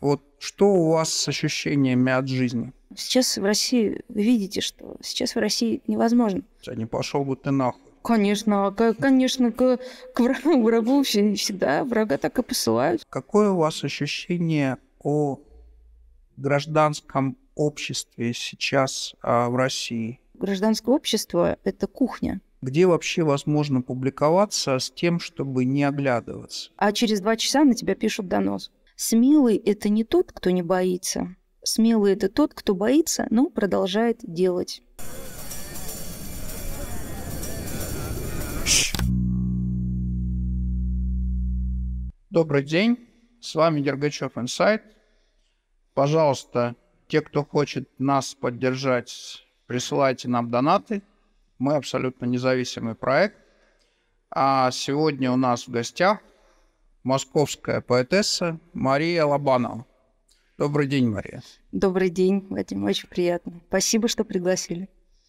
Вот что у вас с ощущениями от жизни? Сейчас в России, видите, что сейчас в России невозможно. А не пошел бы ты нахуй. Конечно, а конечно, к, к врагу, врагу всегда врага так и посылают. Какое у вас ощущение о гражданском обществе сейчас а, в России? Гражданское общество – это кухня. Где вообще возможно публиковаться с тем, чтобы не оглядываться? А через два часа на тебя пишут донос. Смелый – это не тот, кто не боится. Смелый – это тот, кто боится, но продолжает делать. Добрый день, с вами Дергачев Инсайт. Пожалуйста, те, кто хочет нас поддержать, присылайте нам донаты. Мы абсолютно независимый проект. А сегодня у нас в гостях московская поэтесса Мария Лобанова. Добрый день, Мария. Добрый день, Вадим, очень приятно. Спасибо, что пригласили.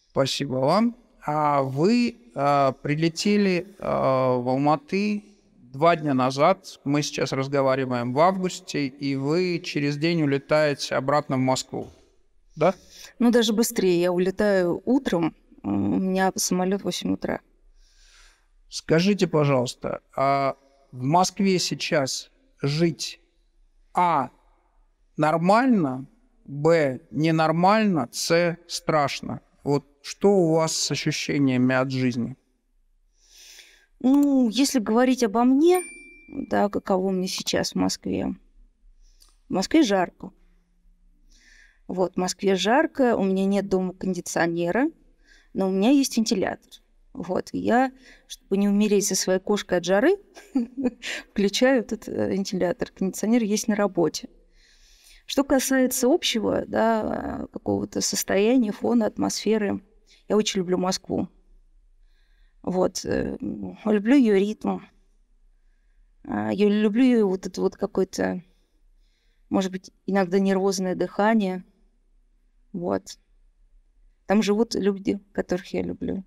Спасибо вам. А вы а, прилетели а, в Алматы два дня назад. Мы сейчас разговариваем в августе, и вы через день улетаете обратно в Москву. Да? Ну, даже быстрее. Я улетаю утром. У меня самолет в 8 утра. Скажите, пожалуйста, а в Москве сейчас жить А нормально, Б ненормально, С страшно. Вот что у вас с ощущениями от жизни? Ну, если говорить обо мне, да, каково мне сейчас в Москве. В Москве жарко. Вот, в Москве жарко, у меня нет дома кондиционера, но у меня есть вентилятор. Вот, и я, чтобы не умереть со своей кошкой от жары, включаю этот э, вентилятор. Кондиционер есть на работе. Что касается общего, да, какого-то состояния, фона, атмосферы, я очень люблю Москву. Вот, э, люблю ее ритм, а, я люблю ее вот это вот какое-то, может быть, иногда нервозное дыхание. Вот. Там живут люди, которых я люблю.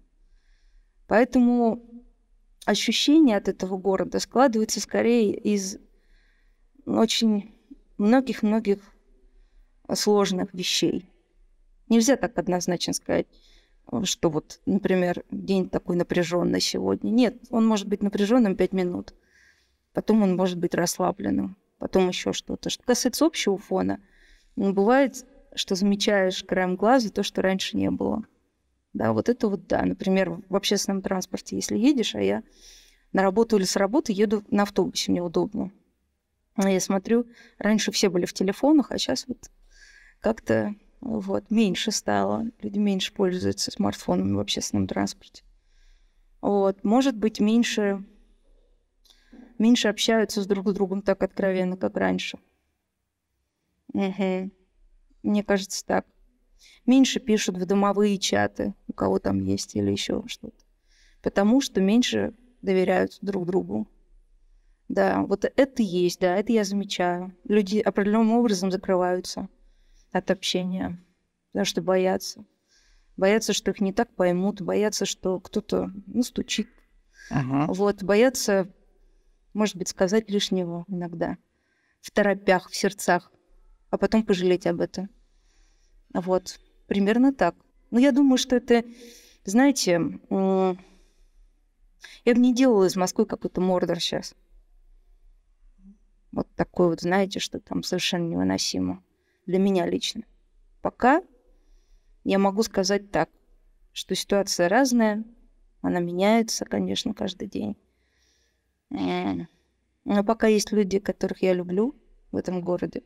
Поэтому ощущение от этого города складывается скорее из очень многих-многих сложных вещей. Нельзя так однозначно сказать, что вот, например, день такой напряженный сегодня. Нет, он может быть напряженным пять минут, потом он может быть расслабленным, потом еще что-то. Что касается общего фона, ну, бывает, что замечаешь краем глаза то, что раньше не было. Да, вот это вот, да, например, в общественном транспорте, если едешь, а я на работу или с работы еду на автобусе, мне удобно. А я смотрю, раньше все были в телефонах, а сейчас вот как-то вот, меньше стало. Люди меньше пользуются смартфонами в общественном транспорте. Вот. Может быть, меньше, меньше общаются с друг с другом так откровенно, как раньше. Угу. Мне кажется, так. Меньше пишут в домовые чаты, у кого там есть или еще что-то. Потому что меньше доверяют друг другу. Да, вот это есть, да, это я замечаю. Люди определенным образом закрываются от общения, потому что боятся. Боятся, что их не так поймут, боятся, что кто-то ну, стучит. Ага. Вот, боятся, может быть, сказать лишнего иногда. В торопях, в сердцах, а потом пожалеть об этом. Вот, примерно так. Но ну, я думаю, что это, знаете, я бы не делала из Москвы какой-то мордор сейчас. Вот такой вот, знаете, что там совершенно невыносимо. Для меня лично. Пока я могу сказать так, что ситуация разная, она меняется, конечно, каждый день. Но пока есть люди, которых я люблю в этом городе,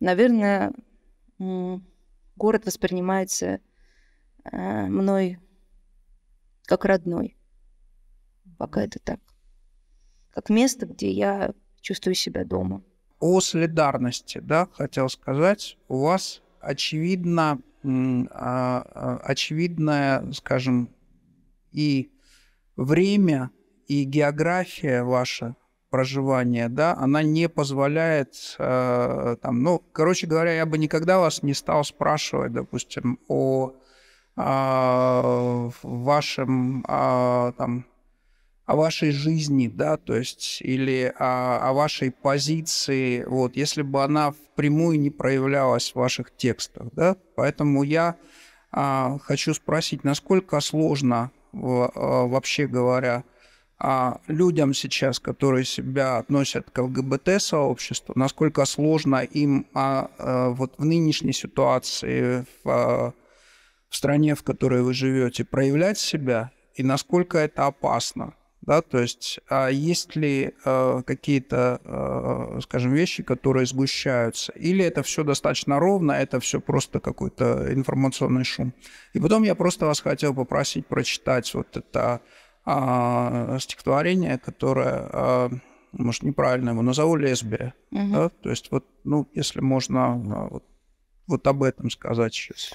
наверное, город воспринимается э, мной как родной. Пока это так. Как место, где я чувствую себя дома. О солидарности, да, хотел сказать. У вас очевидно, а, а, очевидное, скажем, и время, и география ваша проживания, да, она не позволяет, э, там, ну, короче говоря, я бы никогда вас не стал спрашивать, допустим, о э, вашем, э, там, о вашей жизни, да, то есть, или о, о вашей позиции, вот, если бы она впрямую не проявлялась в ваших текстах, да, поэтому я э, хочу спросить, насколько сложно, в, э, вообще говоря, а, людям сейчас, которые себя относят к ЛГБТ-сообществу, насколько сложно им а, а, вот в нынешней ситуации в, а, в стране, в которой вы живете, проявлять себя, и насколько это опасно. Да, то есть а есть ли э, какие-то, э, скажем, вещи, которые сгущаются, или это все достаточно ровно, это все просто какой-то информационный шум. И потом я просто вас хотел попросить прочитать вот это а, стихотворение, которое, а, может, неправильно его назову лесбия. Угу. Да? То есть вот, ну, если можно а, вот, вот об этом сказать сейчас.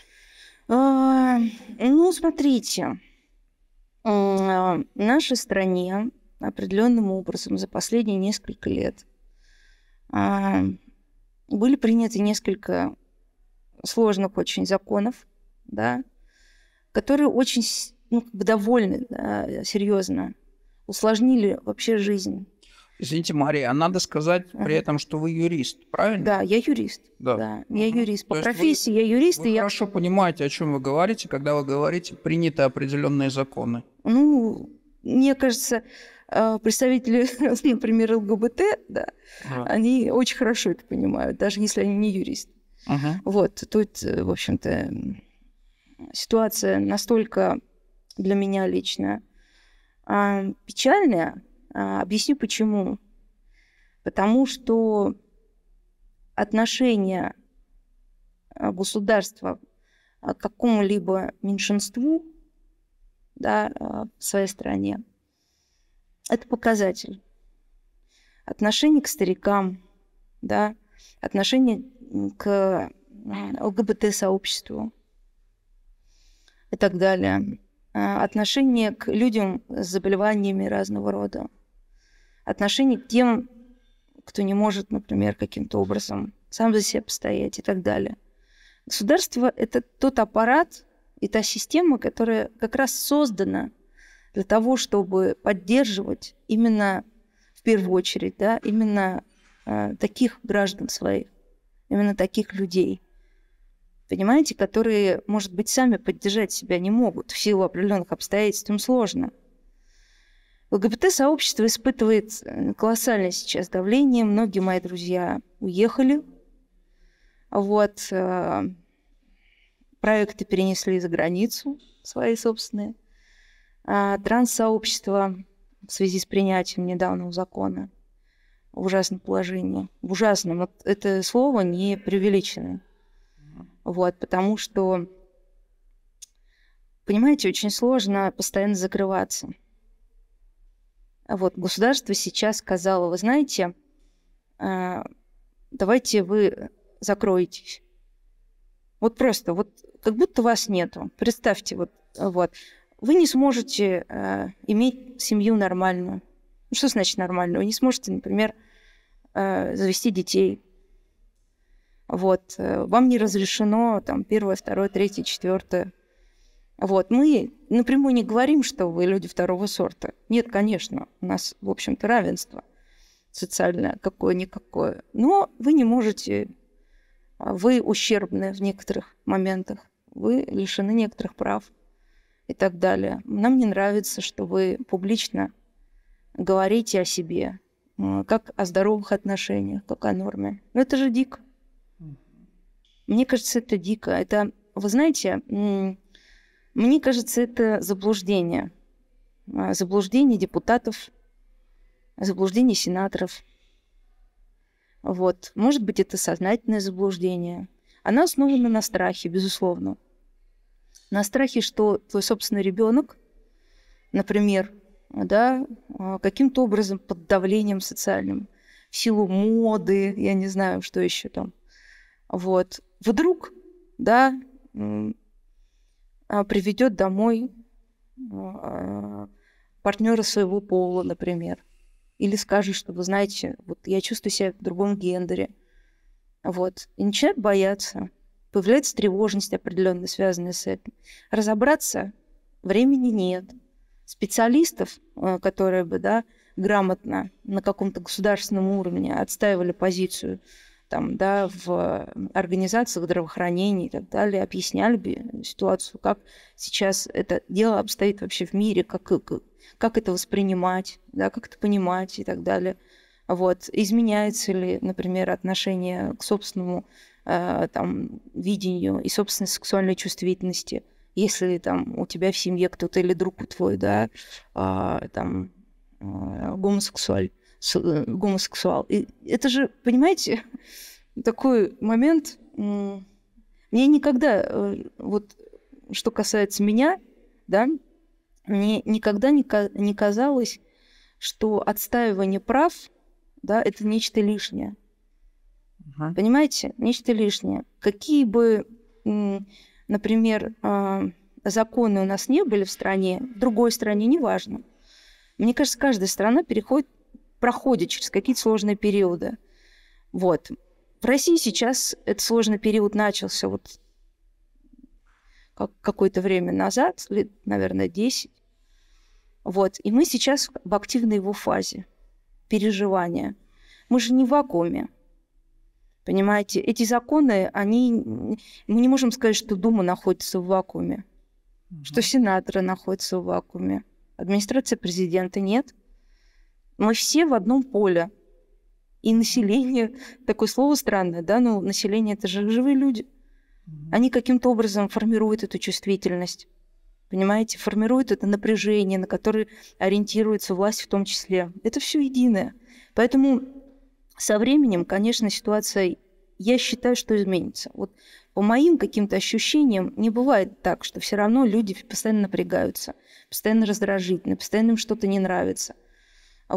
А, ну, смотрите, в нашей стране определенным образом за последние несколько лет были приняты несколько сложных очень законов, да, которые очень ну, как бы довольны да, серьезно, усложнили вообще жизнь. Извините, Мария, а надо сказать при этом, что вы юрист, правильно? Да, я юрист. Да. да. Я юрист. По То профессии вы, я юрист. Вы и хорошо я... понимаете, о чем вы говорите, когда вы говорите «приняты определенные законы». Ну, мне кажется, э, представители, например, ЛГБТ, да, ага. они очень хорошо это понимают, даже если они не юрист. Ага. Вот, тут, э, в общем-то, ситуация настолько для меня лично печальная. А, объясню почему. Потому что отношение а, государства а, к какому-либо меньшинству да, в своей стране – это показатель. Отношение к старикам, да, отношение к ЛГБТ-сообществу и так далее. А, отношение к людям с заболеваниями разного рода, отношение к тем, кто не может, например, каким-то образом сам за себя постоять и так далее. Государство – это тот аппарат и та система, которая как раз создана для того, чтобы поддерживать именно в первую очередь, да, именно э, таких граждан своих, именно таких людей – понимаете, которые, может быть, сами поддержать себя не могут. В силу определенных обстоятельств им сложно. ЛГБТ-сообщество испытывает э, колоссальное сейчас давление. Многие мои друзья уехали. Вот. Э, проекты перенесли за границу свои собственные. А транс-сообщество в связи с принятием недавнего закона в ужасном положении. В ужасном. Вот это слово не преувеличено. Вот, потому что, понимаете, очень сложно постоянно закрываться. Вот, государство сейчас сказало, вы знаете, а, давайте вы закроетесь. Вот просто, вот как будто вас нету. Представьте, вот, вот. Вы не сможете э, иметь семью нормальную. Ну, что значит нормальную? Вы не сможете, например, э, завести детей. Вот, э, вам не разрешено там первое, второе, третье, четвертое. Вот, мы напрямую не говорим, что вы люди второго сорта. Нет, конечно, у нас, в общем-то, равенство социальное какое-никакое. Но вы не можете, а, вы ущербны в некоторых моментах, вы лишены некоторых прав и так далее. Нам не нравится, что вы публично говорите о себе, как о здоровых отношениях, как о норме. Но это же дико. Мне кажется, это дико. Это, вы знаете, мне кажется, это заблуждение. А, заблуждение депутатов, заблуждение сенаторов. Вот. Может быть, это сознательное заблуждение. Она основана на страхе, безусловно. На страхе, что твой собственный ребенок, например, да, а, каким-то образом под давлением социальным, в силу моды, я не знаю, что еще там, вот, вдруг, да, а, приведет домой а, партнера своего пола, например. Или скажет, что, вы знаете, вот я чувствую себя в другом гендере. Вот. И начинает бояться. Появляется тревожность определенно связанная с этим. Разобраться времени нет. Специалистов, а, которые бы да, грамотно на каком-то государственном уровне отстаивали позицию там, да, в организациях здравоохранения и так далее, объясняли бы ситуацию, как сейчас это дело обстоит вообще в мире, как, как, как это воспринимать, да, как это понимать и так далее. Вот. Изменяется ли, например, отношение к собственному э, там, видению и собственной сексуальной чувствительности, если там у тебя в семье кто-то или друг твой, да, э, там, э, гомосексуаль. Э, гомосексуал. И это же, понимаете, такой момент. Мне никогда, э, вот что касается меня, да, мне никогда не, казалось, что отстаивание прав, да, это нечто лишнее. Угу. Понимаете, нечто лишнее. Какие бы, например, а, законы у нас не были в стране, в другой стране, неважно. Мне кажется, каждая страна переходит проходит через какие-то сложные периоды. Вот. В России сейчас этот сложный период начался вот как какое-то время назад, лет, наверное, 10. Вот. И мы сейчас в активной его фазе переживания. Мы же не в вакууме. Понимаете, эти законы, они... Мы не можем сказать, что Дума находится в вакууме, угу. что сенаторы находятся в вакууме. Администрация президента нет – мы все в одном поле. И население, такое слово странное, да, но ну, население это же живые люди. Они каким-то образом формируют эту чувствительность. Понимаете, формируют это напряжение, на которое ориентируется власть в том числе. Это все единое. Поэтому со временем, конечно, ситуация, я считаю, что изменится. Вот по моим каким-то ощущениям не бывает так, что все равно люди постоянно напрягаются, постоянно раздражительны, постоянно им что-то не нравится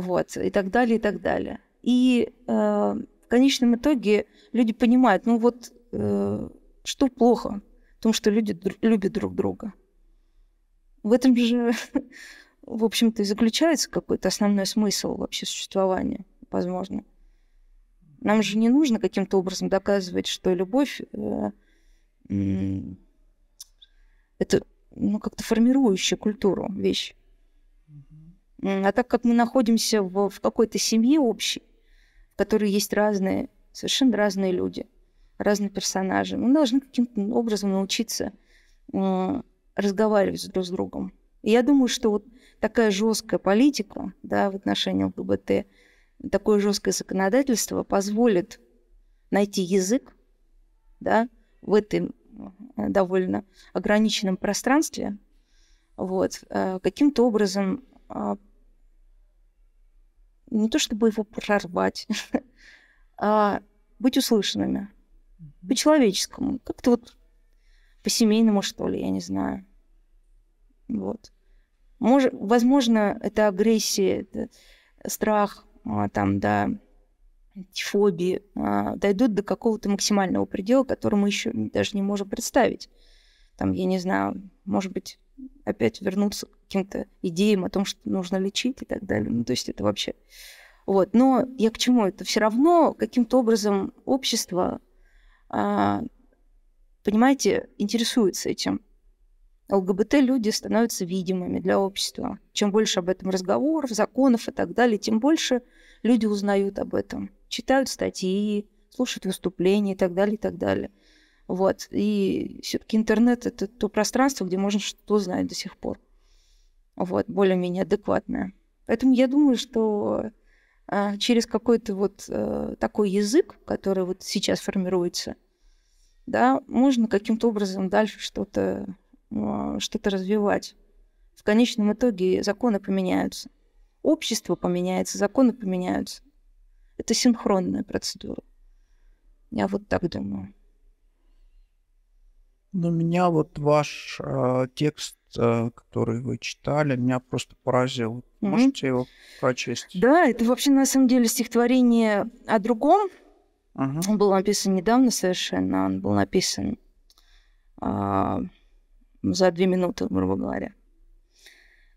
вот, и так далее, и так далее. И э, в конечном итоге люди понимают, ну вот, э, что плохо в том, что люди др- любят друг друга. В этом же, в общем-то, и заключается какой-то основной смысл вообще существования, возможно. Нам же не нужно каким-то образом доказывать, что любовь э, это ну, как-то формирующая культуру вещь. А так как мы находимся в, в какой-то семье общей, в которой есть разные, совершенно разные люди, разные персонажи, мы должны каким-то образом научиться э, разговаривать друг с другом. И я думаю, что вот такая жесткая политика да, в отношении ЛГБТ, такое жесткое законодательство позволит найти язык да, в этом э, довольно ограниченном пространстве, вот, э, каким-то образом а, не то чтобы его прорвать, а быть услышанными. По-человеческому. Как-то вот по-семейному, что ли, я не знаю. Вот. Мож... Возможно, это агрессия, это страх, а, там, да, фобии а, дойдут до какого-то максимального предела, который мы еще даже не можем представить. Там, я не знаю, может быть, опять вернуться к каким-то идеям о том, что нужно лечить и так далее. Ну, то есть это вообще... Вот. Но я к чему это? Все равно каким-то образом общество, а, понимаете, интересуется этим. ЛГБТ-люди становятся видимыми для общества. Чем больше об этом разговоров, законов и так далее, тем больше люди узнают об этом. Читают статьи, слушают выступления и так далее, и так далее. Вот. И все-таки интернет это то пространство, где можно что-то узнать до сих пор. Вот, более-менее адекватное. Поэтому я думаю, что а, через какой-то вот э, такой язык, который вот сейчас формируется, да, можно каким-то образом дальше что-то а, что-то развивать. В конечном итоге законы поменяются. Общество поменяется, законы поменяются. Это синхронная процедура. Я вот так думаю. Ну, меня вот ваш э, текст, э, который вы читали, меня просто поразил. Mm-hmm. Можете его прочесть? Да, это вообще на самом деле стихотворение о другом. Uh-huh. Он был написан недавно совершенно. Он был написан э, за две минуты, грубо говоря.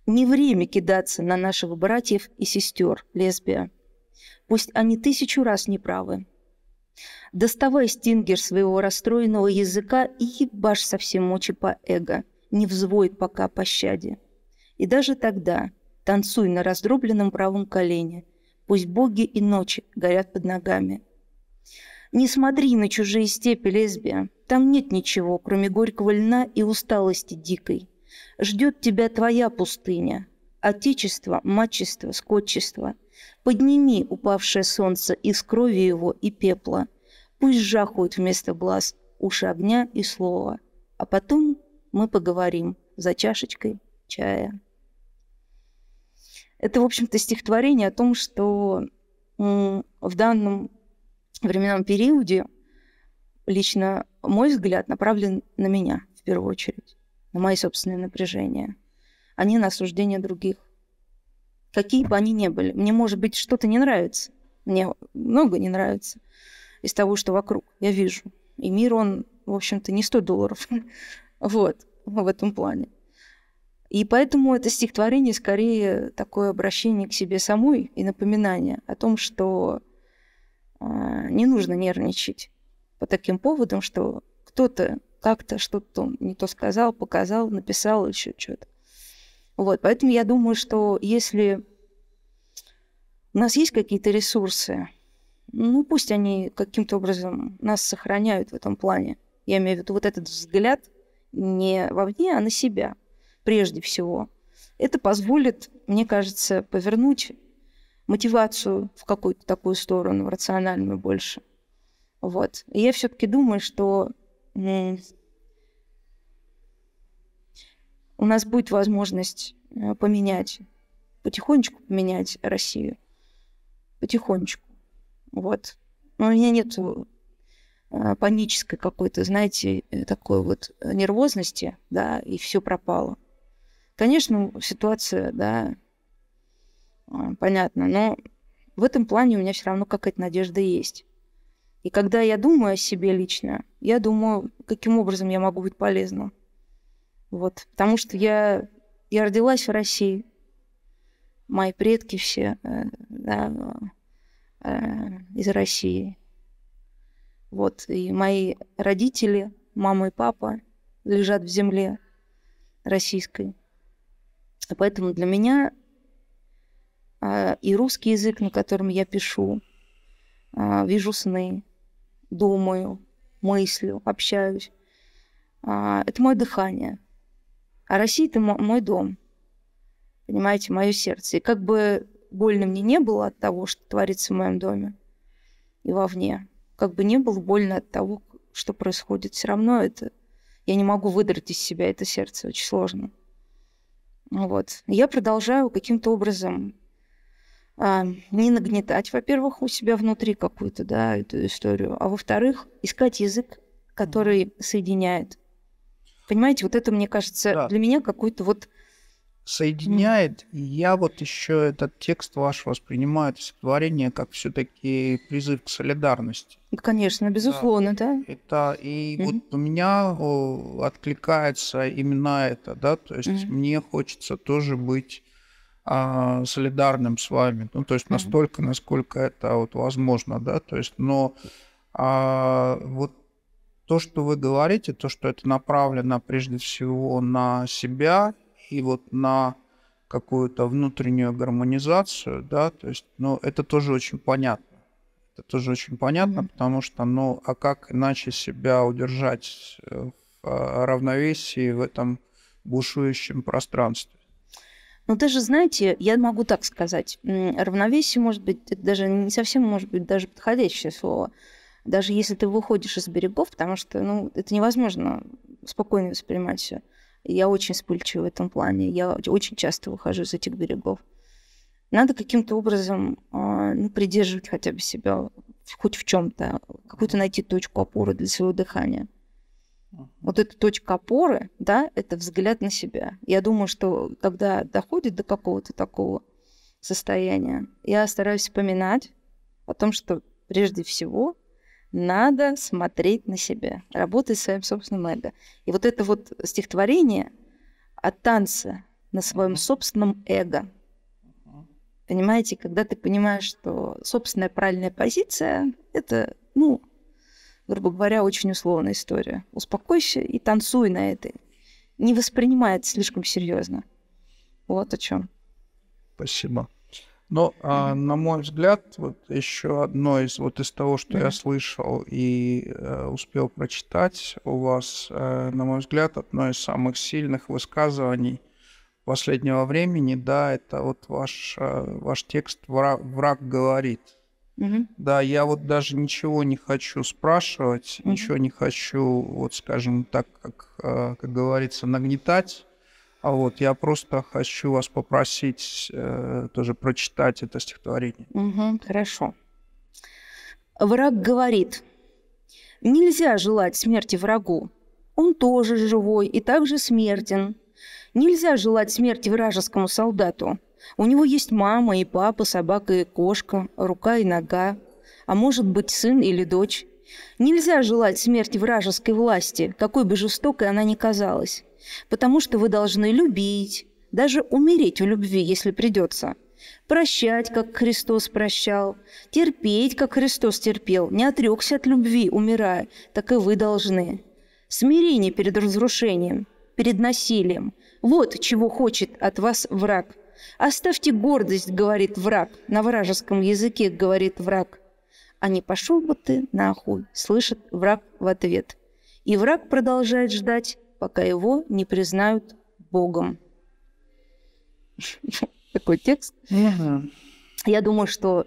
Не время кидаться на наших братьев и сестер, лесбия. Пусть они тысячу раз неправы, Доставай стингер своего расстроенного языка и ебашь совсем мочи по эго. Не взвой пока пощаде. И даже тогда танцуй на раздробленном правом колене. Пусть боги и ночи горят под ногами. Не смотри на чужие степи, лесбия. Там нет ничего, кроме горького льна и усталости дикой. Ждет тебя твоя пустыня. Отечество, мачество, скотчество — Подними упавшее солнце из крови его и пепла. Пусть жахают вместо глаз уши огня и слова. А потом мы поговорим за чашечкой чая. Это, в общем-то, стихотворение о том, что в данном временном периоде лично мой взгляд направлен на меня в первую очередь, на мои собственные напряжения, а не на осуждение других какие бы они ни были. Мне, может быть, что-то не нравится. Мне много не нравится из того, что вокруг я вижу. И мир, он, в общем-то, не 100 долларов. вот, в этом плане. И поэтому это стихотворение скорее такое обращение к себе самой и напоминание о том, что а, не нужно нервничать по таким поводам, что кто-то как-то что-то не то сказал, показал, написал, еще что-то. Вот, поэтому я думаю, что если у нас есть какие-то ресурсы, ну пусть они каким-то образом нас сохраняют в этом плане. Я имею в виду вот этот взгляд не вовне, а на себя прежде всего. Это позволит, мне кажется, повернуть мотивацию в какую-то такую сторону, рациональную больше. Вот. И я все-таки думаю, что у нас будет возможность э, поменять, потихонечку поменять Россию. Потихонечку. Вот. Но у меня нет э, панической какой-то, знаете, э, такой вот нервозности, да, и все пропало. Конечно, ситуация, да, понятно, но в этом плане у меня все равно какая-то надежда есть. И когда я думаю о себе лично, я думаю, каким образом я могу быть полезна. Вот, потому что я, я родилась в России. Мои предки все э, да, э, из России. Вот, и мои родители, мама и папа, лежат в земле российской. Поэтому для меня э, и русский язык, на котором я пишу, вижу сны, думаю, мыслю, общаюсь. Это мое дыхание. А Россия – это мой дом, понимаете, мое сердце. И как бы больно мне не было от того, что творится в моем доме и вовне, как бы не было больно от того, что происходит, все равно это... Я не могу выдрать из себя это сердце, очень сложно. Ну вот. Я продолжаю каким-то образом а, не нагнетать, во-первых, у себя внутри какую-то, да, эту историю, а во-вторых, искать язык, который соединяет Понимаете, вот это, мне кажется, да. для меня какой-то вот... Соединяет. Mm. я вот еще этот текст ваш воспринимаю, это стихотворение, как все-таки призыв к солидарности. Конечно, безусловно, да. да. Это, и mm-hmm. вот у меня о, откликается именно это, да, то есть mm-hmm. мне хочется тоже быть а, солидарным с вами, ну, то есть mm-hmm. настолько, насколько это вот возможно, да, то есть, но а, вот то, что вы говорите, то, что это направлено прежде всего на себя и вот на какую-то внутреннюю гармонизацию, да, то есть, ну, это тоже очень понятно. Это тоже очень понятно, потому что, ну, а как иначе себя удержать э, в э, равновесии в этом бушующем пространстве? Ну, даже, знаете, я могу так сказать, равновесие, может быть, даже не совсем, может быть, даже подходящее слово – даже если ты выходишь из берегов, потому что ну, это невозможно спокойно воспринимать все. Я очень вспыльчива в этом плане. Я очень часто выхожу из этих берегов. Надо каким-то образом а, ну, придерживать хотя бы себя хоть в чем-то, какую-то найти точку опоры для своего дыхания. Вот эта точка опоры, да, это взгляд на себя. Я думаю, что когда доходит до какого-то такого состояния, я стараюсь вспоминать о том, что прежде всего надо смотреть на себя, работать своим собственным эго. И вот это вот стихотворение о танце на своем собственном эго. Понимаете, когда ты понимаешь, что собственная правильная позиция – это, ну, грубо говоря, очень условная история. Успокойся и танцуй на этой. Не воспринимай это слишком серьезно. Вот о чем. Спасибо. Но, а, на мой взгляд, вот еще одно из вот из того, что mm-hmm. я слышал и э, успел прочитать у вас, э, на мой взгляд, одно из самых сильных высказываний последнего времени, да, это вот ваш э, ваш текст "Враг, враг говорит". Mm-hmm. Да, я вот даже ничего не хочу спрашивать, mm-hmm. ничего не хочу, вот скажем так, как э, как говорится, нагнетать а вот я просто хочу вас попросить э, тоже прочитать это стихотворение. Угу, хорошо. Враг говорит, нельзя желать смерти врагу. Он тоже живой и также смертен. Нельзя желать смерти вражескому солдату. У него есть мама и папа, собака и кошка, рука и нога, а может быть сын или дочь. Нельзя желать смерти вражеской власти, какой бы жестокой она ни казалась потому что вы должны любить, даже умереть в любви, если придется, прощать, как Христос прощал, терпеть, как Христос терпел, не отрекся от любви, умирая, так и вы должны. Смирение перед разрушением, перед насилием – вот чего хочет от вас враг. «Оставьте гордость», — говорит враг, на вражеском языке говорит враг. «А не пошел бы ты нахуй», — слышит враг в ответ. И враг продолжает ждать, пока его не признают Богом. Такой текст. Я думаю, что...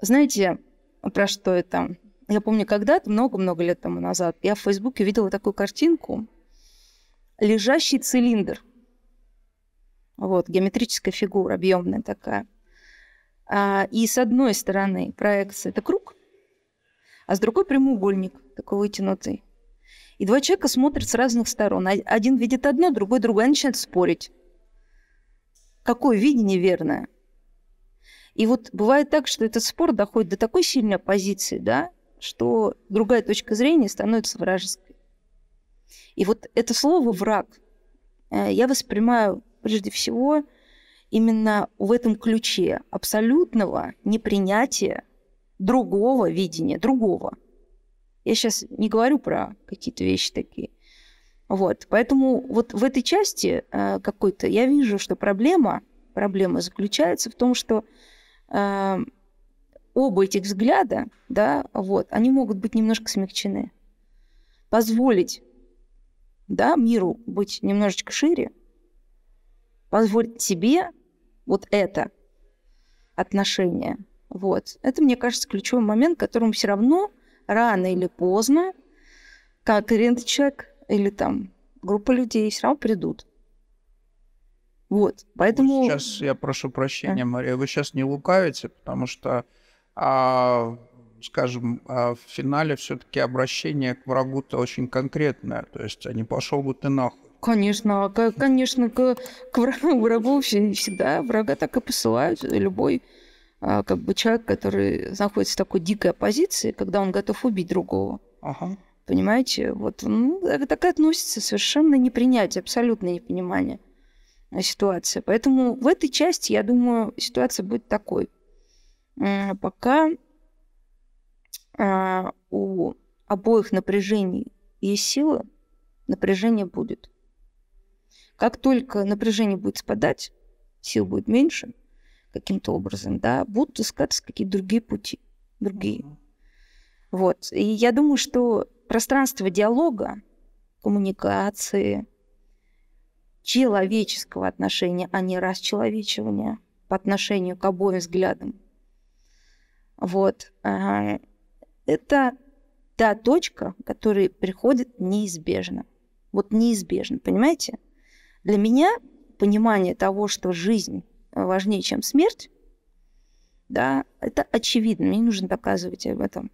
Знаете, про что это? Я помню, когда-то, много-много лет тому назад, я в Фейсбуке видела такую картинку. Лежащий цилиндр. Вот, геометрическая фигура, объемная такая. А, и с одной стороны проекция – это круг, а с другой – прямоугольник, такой вытянутый. И два человека смотрят с разных сторон. Один видит одно, другой другое. Они начинают спорить. Какое видение верное? И вот бывает так, что этот спор доходит до такой сильной оппозиции, да, что другая точка зрения становится вражеской. И вот это слово «враг» э, я воспринимаю прежде всего именно в этом ключе абсолютного непринятия другого видения, другого – я сейчас не говорю про какие-то вещи такие. Вот, поэтому вот в этой части э, какой-то я вижу, что проблема, проблема заключается в том, что э, оба этих взгляда, да, вот, они могут быть немножко смягчены. Позволить, да, миру быть немножечко шире, позволить себе вот это отношение, вот. Это, мне кажется, ключевой момент, которому все равно рано или поздно, как рент человек или там группа людей все равно придут. Вот, поэтому... Вы сейчас, я прошу прощения, а? Мария, вы сейчас не лукавите, потому что, а, скажем, а в финале все-таки обращение к врагу-то очень конкретное, то есть а не пошел бы ты нахуй. Конечно, а конечно, к, к врагу вообще всегда врага так и посылают, любой а, как бы человек, который находится в такой дикой оппозиции, когда он готов убить другого. Ага. Понимаете? Вот ну, так и относится совершенно непринятие, абсолютное непонимание э, ситуации. Поэтому в этой части, я думаю, ситуация будет такой. Пока а, у обоих напряжений есть сила, напряжение будет. Как только напряжение будет спадать, сил будет меньше – каким-то образом, да, будут искаться какие-то другие пути, другие. Вот. И я думаю, что пространство диалога, коммуникации, человеческого отношения, а не расчеловечивания по отношению к обоим взглядам. Вот. Это та точка, которая приходит неизбежно. Вот неизбежно, понимаете? Для меня понимание того, что жизнь важнее, чем смерть, да, это очевидно, мне не нужно доказывать об этом,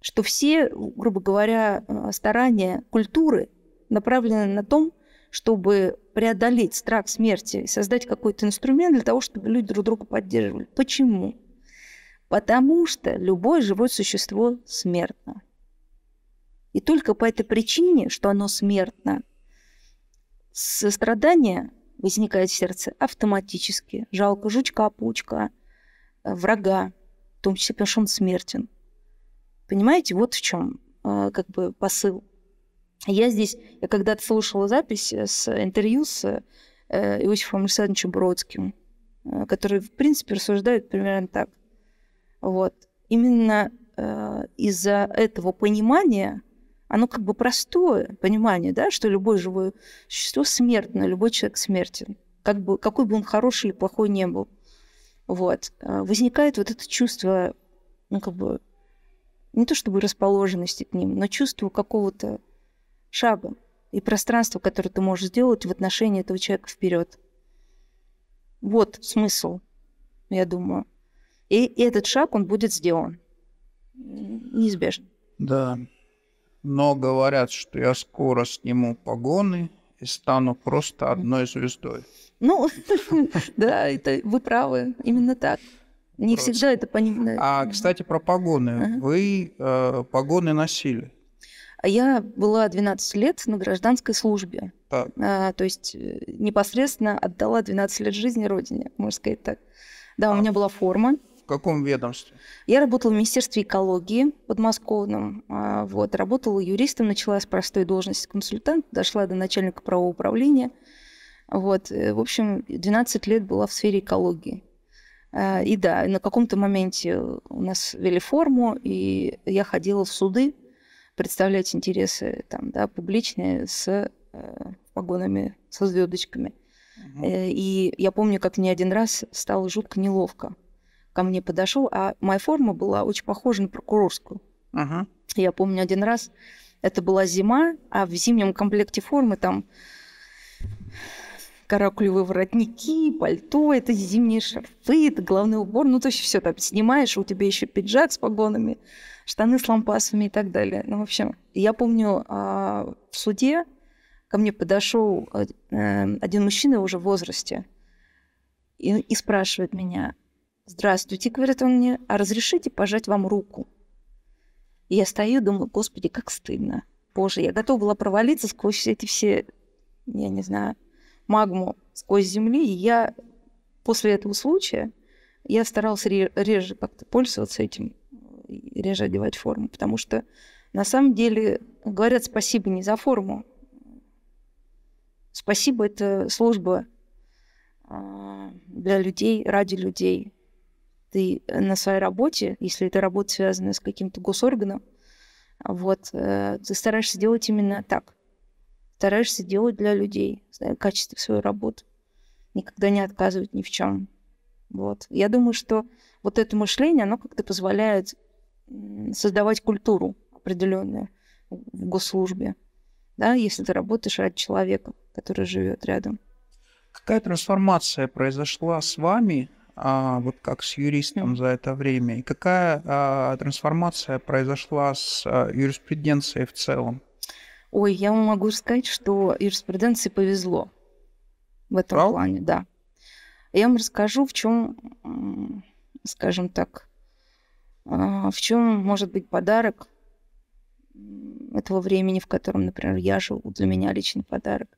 что все, грубо говоря, э, старания культуры направлены на том, чтобы преодолеть страх смерти, создать какой-то инструмент для того, чтобы люди друг друга поддерживали. Почему? Потому что любое живое существо смертно. И только по этой причине, что оно смертно, сострадание возникает в сердце автоматически. Жалко жучка, паучка, э, врага, в том числе, потому что он смертен. Понимаете, вот в чем э, как бы посыл. Я здесь, я когда-то слушала запись э, с интервью с Иосифом Александровичем Бродским, который, в принципе, рассуждает примерно так. Вот. Именно из-за этого понимания оно как бы простое понимание, да, что любое живое существо смертно, любой человек смертен, как бы, какой бы он хороший или плохой не был. Вот. Э, возникает вот это чувство, ну, как бы, не то чтобы расположенности к ним, но чувство какого-то шага и пространства, которое ты можешь сделать в отношении этого человека вперед. Вот смысл, я думаю. И этот шаг, он будет сделан. Неизбежно. Да, но говорят, что я скоро сниму погоны и стану просто одной звездой. Ну, да, это вы правы, именно так. Не всегда это понимают. А, кстати, про погоны. Вы э, погоны носили? Я была 12 лет на гражданской службе. Так. А, то есть э, непосредственно отдала 12 лет жизни родине, можно сказать так. Да, у а. меня была форма. В каком ведомстве? Я работала в Министерстве экологии подмосковном. А, вот, работала юристом, начала с простой должности консультант, дошла до начальника правового управления. Вот, э, в общем, 12 лет была в сфере экологии. А, и да, на каком-то моменте у нас вели форму, и я ходила в суды представлять интересы там, да, публичные с э, погонами, со звездочками. Угу. Э, и я помню, как мне один раз стало жутко неловко ко мне подошел, а моя форма была очень похожа на прокурорскую. Ага. Я помню один раз, это была зима, а в зимнем комплекте формы там каракулевые воротники, пальто, это зимние шарфы, это головной убор, ну то есть все там снимаешь, у тебя еще пиджак с погонами, штаны с лампасами и так далее. Ну, в общем, я помню а, в суде ко мне подошел э, один мужчина уже в возрасте и, и спрашивает меня, «Здравствуйте», — говорит он мне, — «а разрешите пожать вам руку?» И я стою и думаю, господи, как стыдно. Боже, я готова была провалиться сквозь эти все, я не знаю, магму сквозь земли. И я после этого случая, я старалась реже как-то пользоваться этим, реже одевать форму, потому что на самом деле говорят спасибо не за форму. Спасибо – это служба а, для людей, ради людей ты э, на своей работе, если эта работа связана с каким-то госорганом, вот, э, ты стараешься делать именно так. Стараешься делать для людей, качество свою работу. Никогда не отказывать ни в чем. Вот. Я думаю, что вот это мышление, оно как-то позволяет создавать культуру определенную в госслужбе, да, если ты работаешь ради человека, который живет рядом. Какая трансформация произошла с вами а, вот как с юристом за это время? И какая а, трансформация произошла с а, юриспруденцией в целом? Ой, я могу сказать, что юриспруденции повезло в этом Правда? плане, да. Я вам расскажу, в чем, скажем так, а, в чем может быть подарок этого времени, в котором, например, я живу, для меня личный подарок.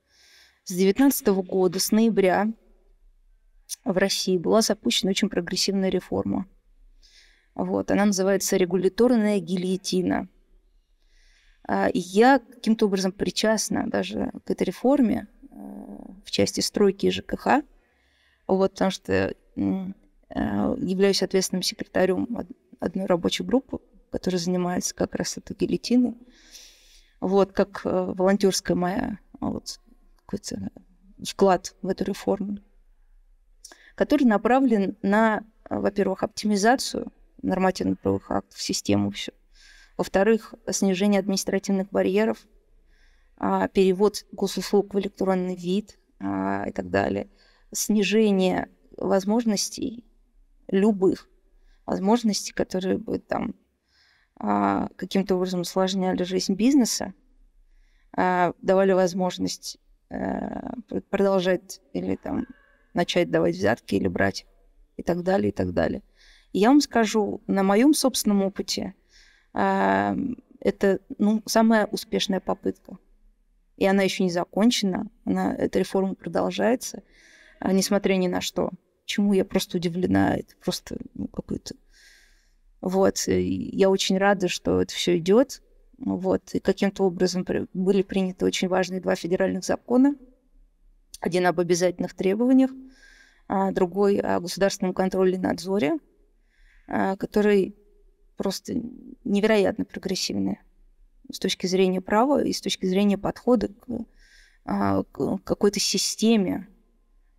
С 19 года, с ноября в России была запущена очень прогрессивная реформа. Вот, она называется регуляторная гильотина. А, и я каким-то образом причастна даже к этой реформе э, в части стройки ЖКХ, вот, потому что э, являюсь ответственным секретарем одной рабочей группы, которая занимается как раз этой гильотиной. Вот, как э, волонтерская моя вот, какой-то вклад в эту реформу который направлен на, э, во-первых, оптимизацию нормативно-правовых актов, систему все, Во-вторых, снижение административных барьеров, а, перевод госуслуг в электронный вид а, и так далее. Снижение возможностей любых возможностей, которые бы там а, каким-то образом усложняли жизнь бизнеса, давали возможность э, продолжать или там начать давать взятки или брать и так далее, и так далее. И я вам скажу, на моем собственном опыте э, это ну, самая успешная попытка. И она еще не закончена, она, эта реформа продолжается, а, несмотря ни на что. Чему я просто удивлена, это просто ну, какой-то... Вот, я очень рада, что это все идет. Вот, и каким-то образом были приняты очень важные два федеральных закона – один об обязательных требованиях, а другой о государственном контроле и надзоре, а, который просто невероятно прогрессивный с точки зрения права и с точки зрения подхода к, а, к какой-то системе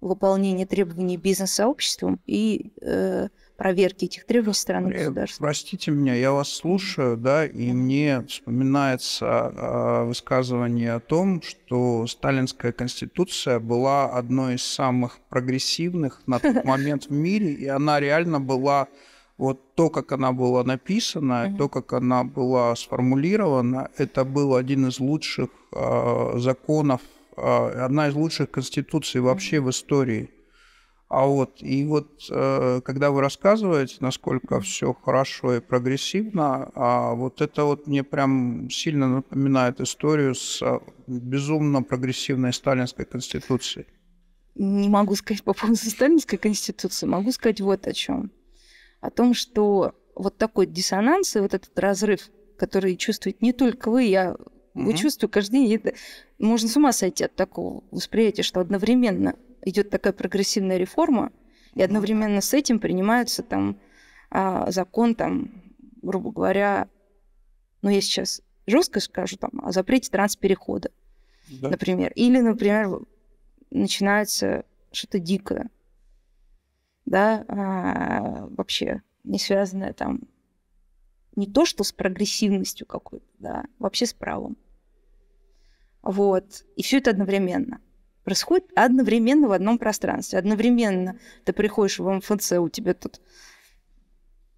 выполнения требований бизнес-сообществом и э, проверки этих требований со э, стороны государства. Простите меня, я вас слушаю, да, и мне вспоминается э, высказывание о том, что сталинская конституция была одной из самых прогрессивных на тот момент в мире, и она реально была вот то, как она была написана, mm-hmm. то, как она была сформулирована, это был один из лучших э, законов, э, одна из лучших конституций вообще mm-hmm. в истории. А вот, и вот, э, когда вы рассказываете, насколько все хорошо и прогрессивно, а вот это вот мне прям сильно напоминает историю с э, безумно прогрессивной сталинской конституцией. Не могу сказать по поводу сталинской конституции, могу сказать вот о чем. О том, что вот такой диссонанс и вот этот разрыв, который чувствует не только вы, я mm-hmm. чувствую каждый день, это... можно с ума сойти от такого восприятия, что одновременно идет такая прогрессивная реформа, и одновременно с этим принимается там а, закон, там, грубо говоря, ну, я сейчас жестко скажу, там, о запрете перехода да. например. Или, например, начинается что-то дикое, да, а, вообще не связанное там не то, что с прогрессивностью какой-то, да, вообще с правом. Вот. И все это одновременно происходит одновременно в одном пространстве. Одновременно ты приходишь в МФЦ, у тебя тут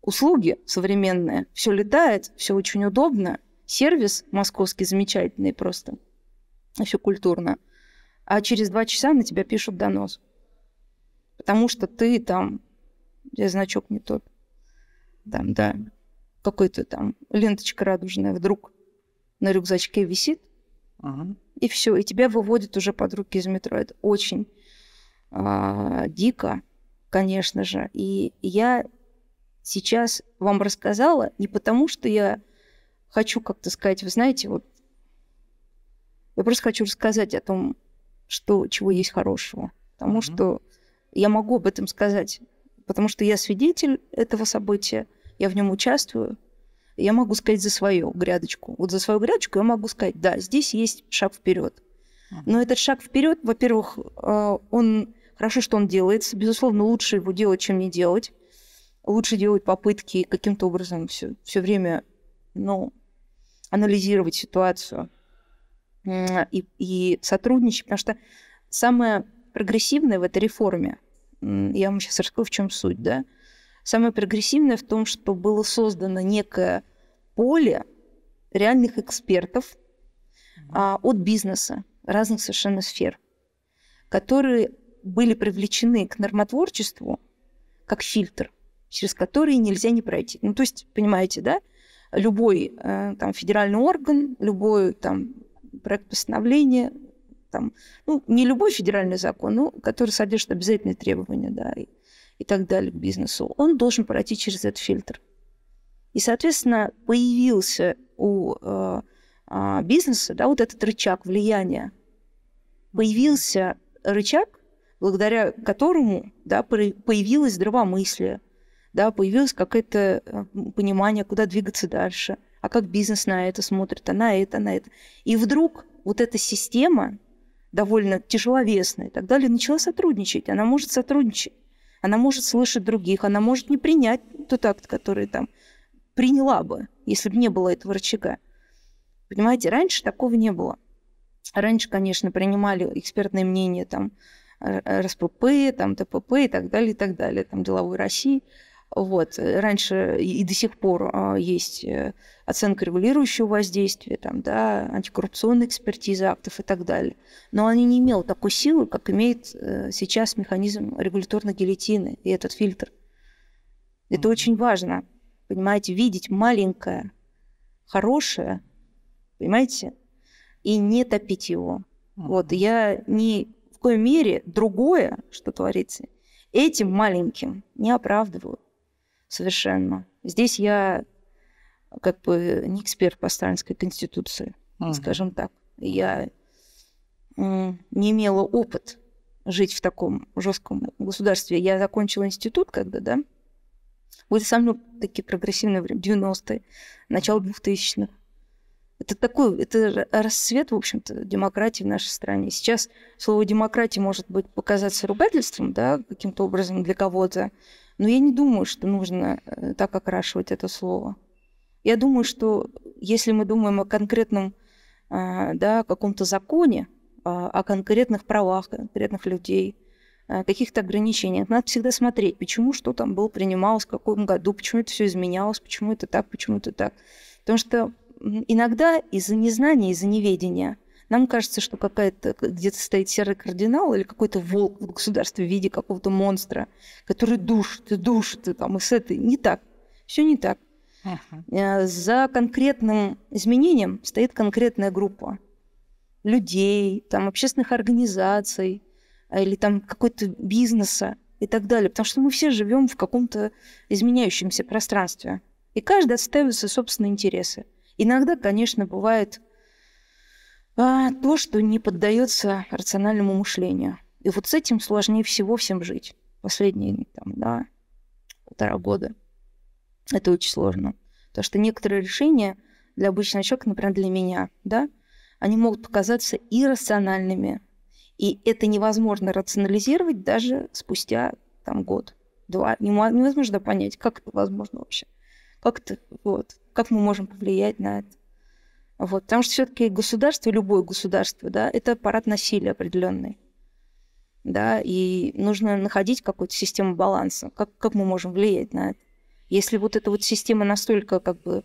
услуги современные, все летает, все очень удобно, сервис московский замечательный просто, все культурно. А через два часа на тебя пишут донос, потому что ты там, где значок не тот, там, да, какой-то там ленточка радужная вдруг на рюкзачке висит, ага и все, и тебя выводят уже под руки из метро. Это очень э, дико, конечно же. И я сейчас вам рассказала не потому, что я хочу как-то сказать, вы знаете, вот я просто хочу рассказать о том, что, чего есть хорошего. Потому mm-hmm. что я могу об этом сказать, потому что я свидетель этого события, я в нем участвую, я могу сказать за свою грядочку. Вот за свою грядочку я могу сказать, да, здесь есть шаг вперед. Но этот шаг вперед, во-первых, э, он хорошо, что он делается. Безусловно, лучше его делать, чем не делать. Лучше делать попытки каким-то образом все, время ну, анализировать ситуацию и, и сотрудничать. Потому что самое прогрессивное в этой реформе, я вам сейчас расскажу, в чем суть, да, Самое прогрессивное в том, что было создано некое поле реальных экспертов а, от бизнеса разных совершенно сфер, которые были привлечены к нормотворчеству как фильтр, через который нельзя не пройти. Ну, то есть, понимаете, да, любой э, там федеральный орган, любой там проект постановления, там, ну, не любой федеральный закон, но который содержит обязательные требования, да, и и так далее к бизнесу, он должен пройти через этот фильтр. И, соответственно, появился у э, э, бизнеса да, вот этот рычаг влияния. Появился рычаг, благодаря которому да, появилось здравомыслие, да, появилось какое-то э, понимание, куда двигаться дальше, а как бизнес на это смотрит, а на это, а на это. И вдруг вот эта система, довольно тяжеловесная и так далее, начала сотрудничать. Она может сотрудничать. Она может слышать других, она может не принять тот акт, который там приняла бы, если бы не было этого рычага. Понимаете, раньше такого не было. Раньше, конечно, принимали экспертное мнение там э, э, РСПП, там ТПП и так далее, и так далее, там деловой России – вот. Э, раньше и до сих пор а, есть э, оценка регулирующего воздействия, там, да, антикоррупционная экспертиза актов и так далее. Но они не имели такой силы, как имеет э, сейчас механизм регуляторной гильотины и этот фильтр. Это mm-hmm. очень важно, понимаете, видеть маленькое, хорошее, понимаете, и не топить его. Mm-hmm. Вот, я ни в коей мере другое, что творится, этим маленьким не оправдываю совершенно. Здесь я как бы не эксперт по Сталинской конституции, mm-hmm. скажем так. Я не имела опыт жить в таком жестком государстве. Я закончила институт, когда, да, были со мной такие прогрессивные времена, 90-е, начало 2000-х. Это такой, это рассвет, в общем-то, демократии в нашей стране. Сейчас слово демократия может быть показаться ругательством, да, каким-то образом для кого-то. Но я не думаю, что нужно э, так окрашивать это слово. Я думаю, что если мы думаем о конкретном а, да, каком-то законе, а, о конкретных правах конкретных людей, каких-то ограничениях. Надо всегда смотреть, почему что там было принималось, в каком году, почему это все изменялось, почему это так, почему это так. Потому что иногда из-за незнания, из-за неведения – нам кажется, что какая-то где-то стоит серый кардинал или какой-то волк в государстве в виде какого-то монстра, который душит и душит, и там, и с этой. Не так. Все не так. Uh-huh. За конкретным изменением стоит конкретная группа людей, там, общественных организаций э, или там какой-то бизнеса и так далее. Потому что мы все живем в каком-то изменяющемся пространстве. И каждый отстаивает свои собственные интересы. Иногда, конечно, бывает а, то, что не поддается рациональному мышлению. И вот с этим сложнее всего всем жить. Последние там, да, полтора года. Это очень сложно. Потому что некоторые решения для обычного человека, например, для меня, да, они могут показаться иррациональными. И это невозможно рационализировать даже спустя там, год, два. Невозможно понять, как это возможно вообще. Как, это, вот, как мы можем повлиять на это. Вот, потому что все-таки государство, любое государство, да, это аппарат насилия определенный. Да, и нужно находить какую-то систему баланса, как, как мы можем влиять на это. Если вот эта вот система настолько как бы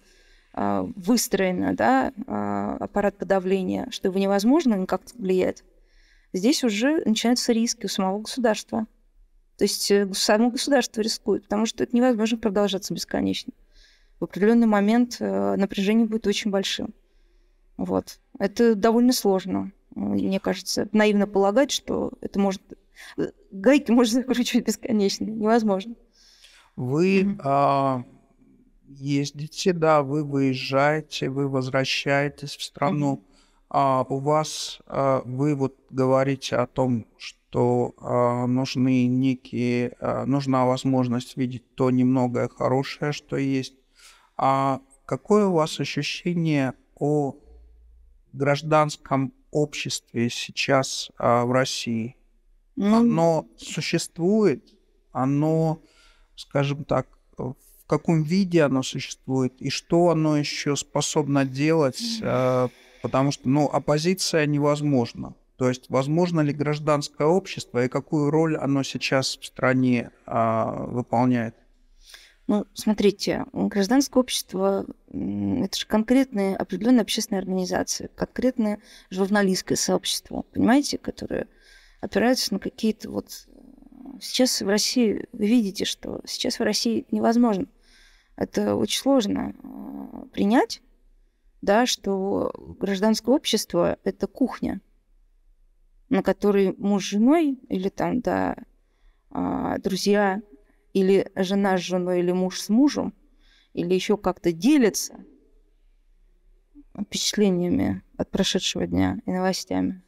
а, выстроена, да, а, аппарат подавления, что его невозможно никак влиять, здесь уже начинаются риски у самого государства. То есть э, само государство рискует, потому что это невозможно продолжаться бесконечно. В определенный момент э, напряжение будет очень большим. Вот. Это довольно сложно. Мне кажется, наивно полагать, что это может... Э, гайки можно закручивать бесконечно. Невозможно. Вы mm-hmm. а, ездите, да, вы выезжаете, вы возвращаетесь в страну. Mm-hmm. А у вас, а, вы вот говорите о том, что а, нужны некие, а, нужна возможность видеть то немногое хорошее, что есть. А какое у вас ощущение о гражданском обществе сейчас а, в России, ну... оно существует, оно, скажем так, в каком виде оно существует и что оно еще способно делать, а, потому что, ну, оппозиция невозможна. То есть, возможно ли гражданское общество и какую роль оно сейчас в стране а, выполняет? Ну, смотрите, гражданское общество – это же конкретная определенная общественная организация, конкретное журналистское сообщество, понимаете, которое опирается на какие-то вот... Э, сейчас в России, вы видите, что сейчас в России невозможно. Это очень сложно э, принять, да, что гражданское общество – это кухня, на которой муж с женой или там, да, а, друзья или жена с женой, или муж с мужем, или еще как-то делится впечатлениями от прошедшего дня и новостями.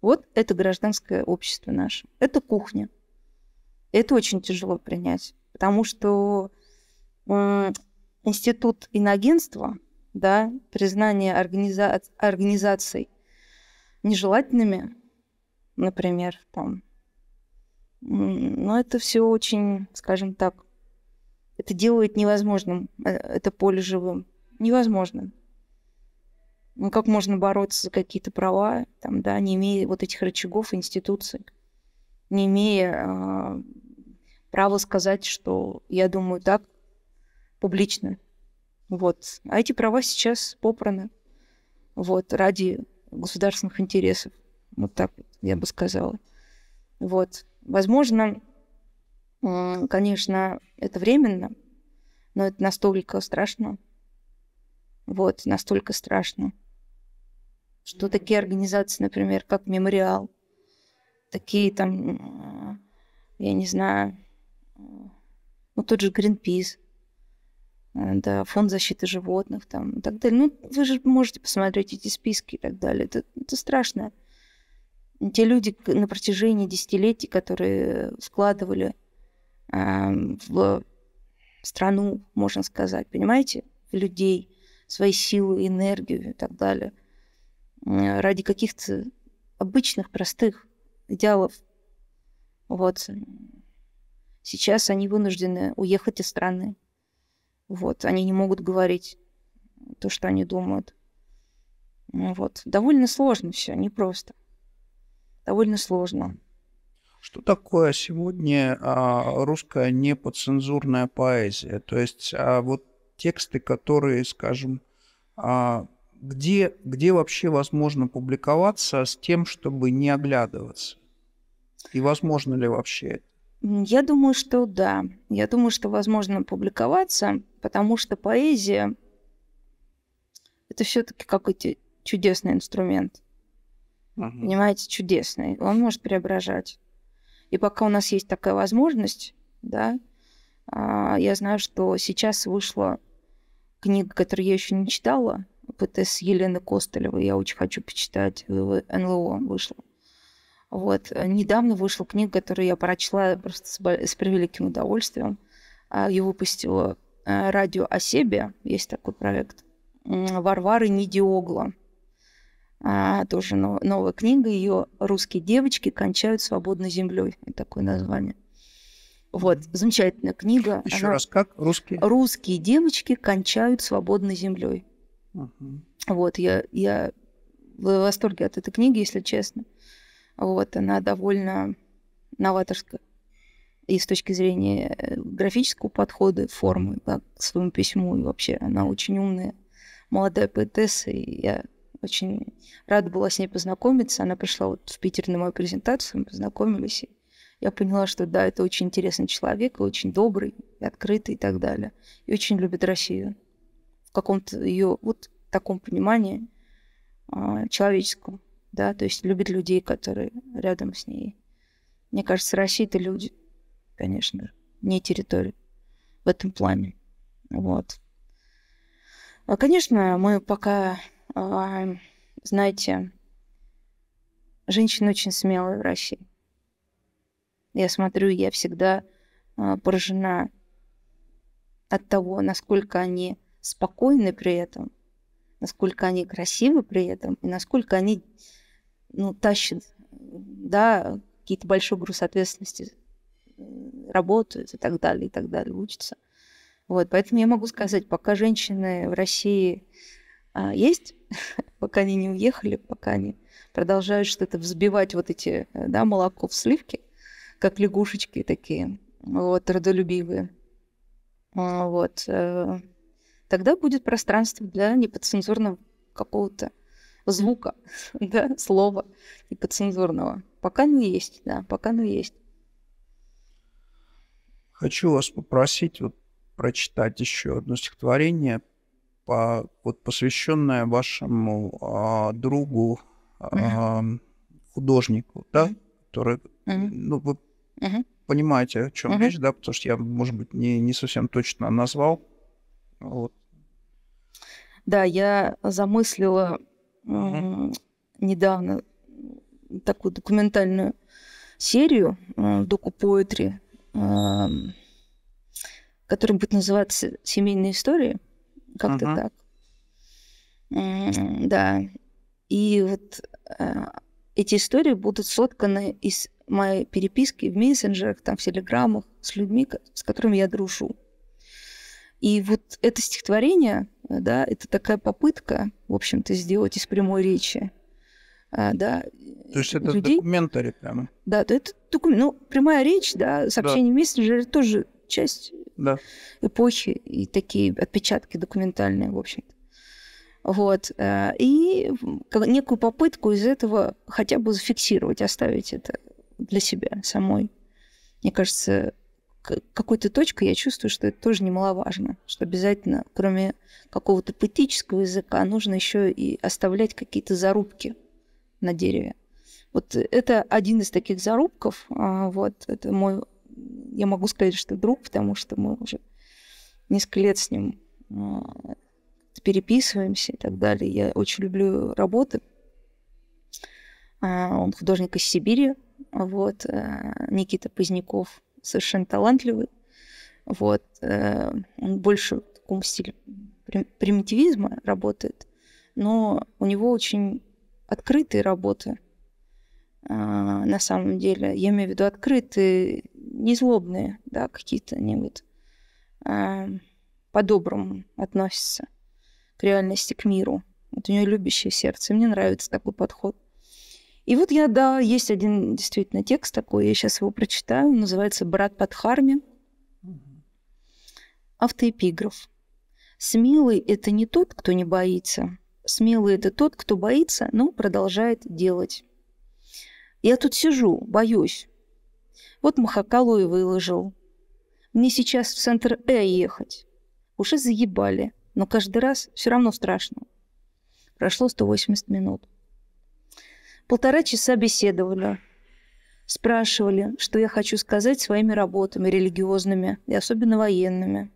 Вот это гражданское общество наше. Это кухня. Это очень тяжело принять, потому что институт иногенства, да, признание организа... организаций нежелательными, например, там, но это все очень, скажем так, это делает невозможным э, это поле живым. невозможно. Ну, как можно бороться за какие-то права, там, да, не имея вот этих рычагов, институций, не имея а, права сказать, что я думаю так публично. Вот. А эти права сейчас попраны вот, ради государственных интересов. Вот так вот, я бы сказала. Вот. Возможно, конечно, это временно, но это настолько страшно. Вот, настолько страшно, что такие организации, например, как Мемориал, такие там, э, я не знаю, э, ну тот же Гринпис, э, да, Фонд защиты животных там и так далее. Ну, вы же можете посмотреть эти списки и так далее. Это, это страшно те люди на протяжении десятилетий, которые складывали э, в страну, можно сказать, понимаете, людей, свои силы, энергию и так далее, э, ради каких-то обычных, простых идеалов. Вот. Сейчас они вынуждены уехать из страны. Вот. Они не могут говорить то, что они думают. Вот. Довольно сложно все, непросто. просто довольно сложно. Что такое сегодня а, русская неподцензурная поэзия? То есть а, вот тексты, которые, скажем, а, где, где вообще возможно публиковаться с тем, чтобы не оглядываться? И возможно ли вообще это? Я думаю, что да. Я думаю, что возможно публиковаться, потому что поэзия это все-таки какой-то чудесный инструмент угу. понимаете, чудесный. Он может преображать. И пока у нас есть такая возможность, да, а, я знаю, что сейчас вышла книга, которую я еще не читала, ПТС Елены Костолевой. Я очень хочу почитать. НЛО вышла. Вот. Недавно вышла книга, которую я прочла просто с с превеликим удовольствием. А, Ее выпустила а, радио о себе. Есть такой проект. Варвары Нидиогла а, тоже нов, новая книга, ее «Русские девочки кончают свободной землей», такое название. Вот, замечательная книга. Еще Она... раз, как русские? Русские девочки кончают свободной землей. Угу. Вот, я, я в восторге от этой книги, если честно. Вот, она довольно новаторская и с точки зрения э, графического подхода, формы да, к своему письму, и вообще она очень умная, молодая поэтесса, и я очень рада была с ней познакомиться. Она пришла вот в Питер на мою презентацию, мы познакомились. И я поняла, что да, это очень интересный человек, очень добрый, открытый и так далее. И очень любит Россию. В каком-то ее вот таком понимании а, человеческом, да, то есть любит людей, которые рядом с ней. Мне кажется, Россия это люди, конечно не территория в этом плане. Вот. А, конечно, мы пока а, знаете, женщины очень смелые в России. Я смотрю, я всегда а, поражена от того, насколько они спокойны при этом, насколько они красивы при этом, и насколько они ну, тащат да, какие-то большой груз ответственности, э, работают и так далее, и так далее, учатся. Вот, поэтому я могу сказать, пока женщины в России а, есть, пока они не уехали, пока они продолжают что-то взбивать вот эти, э, да, молоко в сливки, как лягушечки такие, вот, родолюбивые. А, вот. Э, тогда будет пространство для неподцензурного какого-то звука, да, слова неподцензурного. Пока не есть, да, пока не есть. Хочу вас попросить вот прочитать еще одно стихотворение по, вот, посвященная вашему э, другу, э, uh-huh. художнику, да, который, uh-huh. ну, вы uh-huh. понимаете, о чем uh-huh. речь, да, потому что я, может быть, не, не совсем точно назвал. Вот. Да, я замыслила uh-huh. недавно такую документальную серию э, докупоэтри, эм, которая будет называться «Семейные истории». Как-то uh-huh. так. да. И вот а, эти истории будут сотканы из моей переписки в мессенджерах, там, в телеграммах с людьми, с которыми я дружу. И вот это стихотворение, да, это такая попытка, в общем-то, сделать из прямой речи, а, да, То есть это людей. документарий прямо? Да, это документ, ну, прямая речь, да, сообщение да. в мессенджере тоже часть да. эпохи и такие отпечатки документальные, в общем-то. Вот. Э, и некую попытку из этого хотя бы зафиксировать, оставить это для себя самой. Мне кажется, какой-то точкой я чувствую, что это тоже немаловажно, что обязательно, кроме какого-то поэтического языка, нужно еще и оставлять какие-то зарубки на дереве. Вот это один из таких зарубков. А, вот это мой я могу сказать, что друг, потому что мы уже несколько лет с ним а, переписываемся и так далее. Я очень люблю работы. А, он художник из Сибири, вот, а, Никита Поздняков, совершенно талантливый, вот, он больше в таком стиле примитивизма работает, но у него очень открытые работы, на самом деле. Я имею в виду открытые незлобные, да, какие-то они вот э, по-доброму относятся к реальности, к миру. Вот у нее любящее сердце. Мне нравится такой подход. И вот я, да, есть один действительно текст такой, я сейчас его прочитаю, называется «Брат под харми». Автоэпиграф. «Смелый – это не тот, кто не боится. Смелый – это тот, кто боится, но продолжает делать». Я тут сижу, боюсь, вот Махакалу и выложил. Мне сейчас в центр Э ехать. Уже заебали, но каждый раз все равно страшно. Прошло 180 минут. Полтора часа беседовали. Спрашивали, что я хочу сказать своими работами религиозными и особенно военными.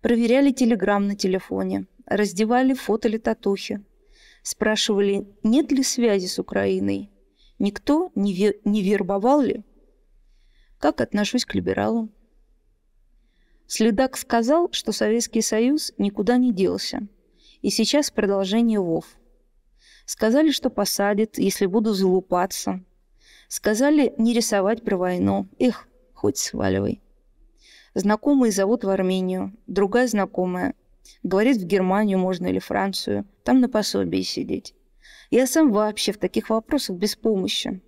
Проверяли телеграмм на телефоне, раздевали, фотали татухи. Спрашивали, нет ли связи с Украиной. Никто не, ве- не вербовал ли как отношусь к либералам. Следак сказал, что Советский Союз никуда не делся. И сейчас продолжение ВОВ. Сказали, что посадят, если буду залупаться. Сказали не рисовать про войну. Эх, хоть сваливай. Знакомые зовут в Армению, другая знакомая. Говорит, в Германию можно или Францию. Там на пособии сидеть. Я сам вообще в таких вопросах без помощи.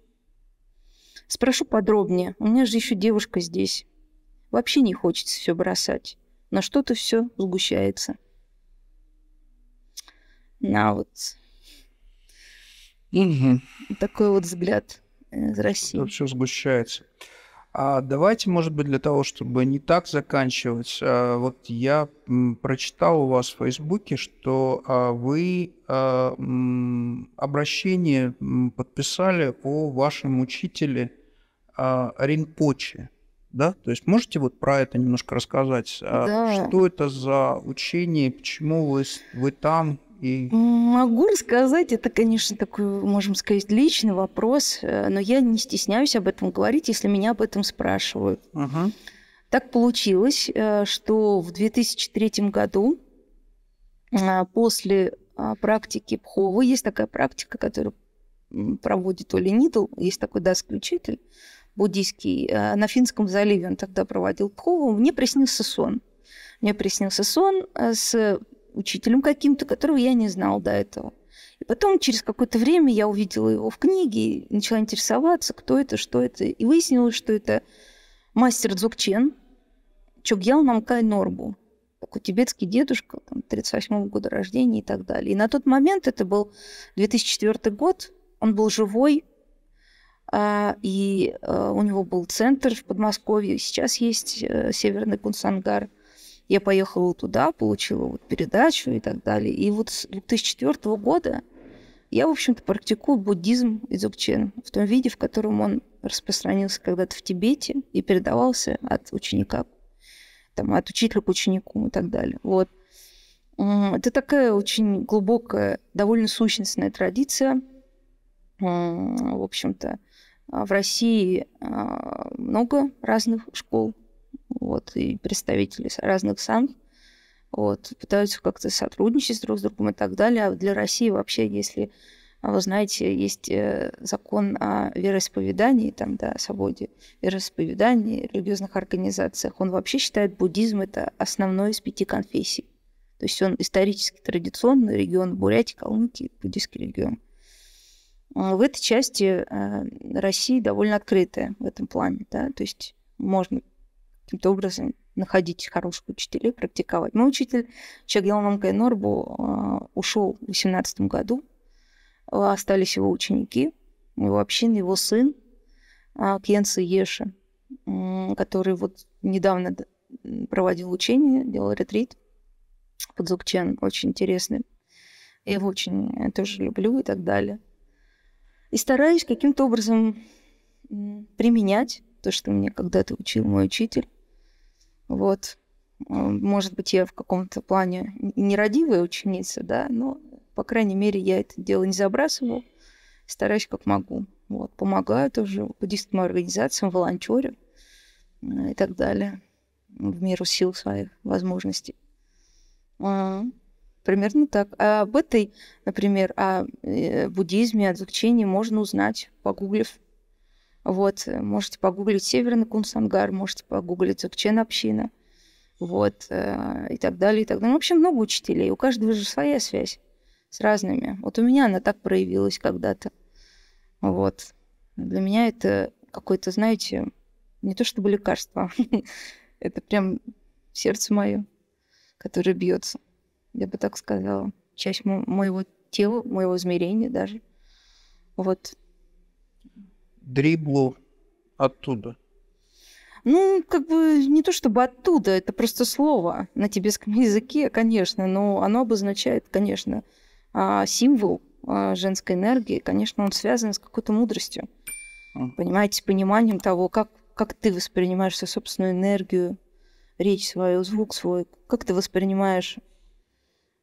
Спрошу подробнее. У меня же еще девушка здесь. Вообще не хочется все бросать. На что-то все сгущается. На вот. Угу. Такой вот взгляд э, из России. все сгущается. А давайте, может быть, для того, чтобы не так заканчивать, а, вот я прочитал у вас в Фейсбуке, что а, вы а, обращение подписали о вашем учителе а, ринпочи, да? То есть можете вот про это немножко рассказать? А да. Что это за учение, почему вы, вы там, и... Могу рассказать, это, конечно, такой, можем сказать, личный вопрос, э, но я не стесняюсь об этом говорить, если меня об этом спрашивают. Ага. Так получилось, э, что в 2003 году э, после а, практики ПХОВы, есть такая практика, которую проводит Оленидл, есть такой даст-включитель, буддийский, э, на Финском заливе он тогда проводил пхову, мне приснился сон. Мне приснился сон э, с учителем каким-то, которого я не знал до этого. И потом через какое-то время я увидела его в книге, начала интересоваться, кто это, что это. И выяснилось, что это мастер Дзукчен Чогьял Намкай Норбу, такой тибетский дедушка, 38 -го года рождения и так далее. И на тот момент, это был 2004 год, он был живой, а, и э, у него был центр в Подмосковье, сейчас есть э, Северный Кунсангар. Я поехала туда, получила вот передачу и так далее. И вот с 2004 года я, в общем-то, практикую буддизм и в том виде, в котором он распространился когда-то в Тибете и передавался от ученика, там, от учителя к ученику и так далее. Вот. Это такая очень глубокая, довольно сущностная традиция, в общем-то, а в России а, много разных школ, вот, и представители разных сан, вот, пытаются как-то сотрудничать друг с другом и так далее. А для России вообще, если вы знаете, есть э, закон о вероисповедании, там, да, о свободе вероисповеданий, религиозных организациях. Он вообще считает буддизм это основной из пяти конфессий. То есть он исторически традиционный регион Бурятии, Калмыкии, буддийский регион. А в этой части а, России довольно открытая в этом плане, да, то есть можно каким-то образом находить хороших учителей, практиковать. Мой учитель Чагьял Намкай Норбу а, ушел в 18 году, остались его ученики, его община, его сын Кенса Еши, который вот недавно проводил учение, делал ретрит под Зукчен, очень интересный. Я его очень э, тоже люблю и так далее. И стараюсь каким-то образом применять то, что мне когда-то учил мой учитель. Вот. А, может быть, я в каком-то плане нерадивая ученица, да, но, по крайней мере, я это дело не забрасываю. Стараюсь как могу. Вот. Помогаю тоже буддистским организациям, волонтерю и так далее в меру сил своих возможностей. Примерно так. А об этой, например, о э, буддизме, о дзукчении можно узнать, погуглив. Вот, э, можете погуглить Северный Кунсангар, можете погуглить Дзукчен община, вот, э, и так далее, и так далее. Ну, в общем, много учителей, у каждого же своя связь с разными. Вот у меня она так проявилась когда-то. Вот. Для меня это какое-то, знаете, не то чтобы лекарство, это прям сердце мое, которое бьется я бы так сказала, часть мо- моего тела, моего измерения даже. Вот. Дрибло оттуда. Ну, как бы не то чтобы оттуда, это просто слово на тибетском языке, конечно, но оно обозначает, конечно, а, символ а, женской энергии, конечно, он связан с какой-то мудростью. А. Понимаете, с пониманием того, как, как ты воспринимаешь свою собственную энергию, речь свою, звук свой, как ты воспринимаешь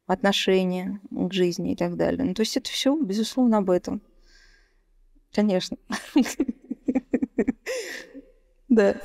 отношение к жизни и так далее. Ну, то есть это все, безусловно, об этом. Конечно. Да.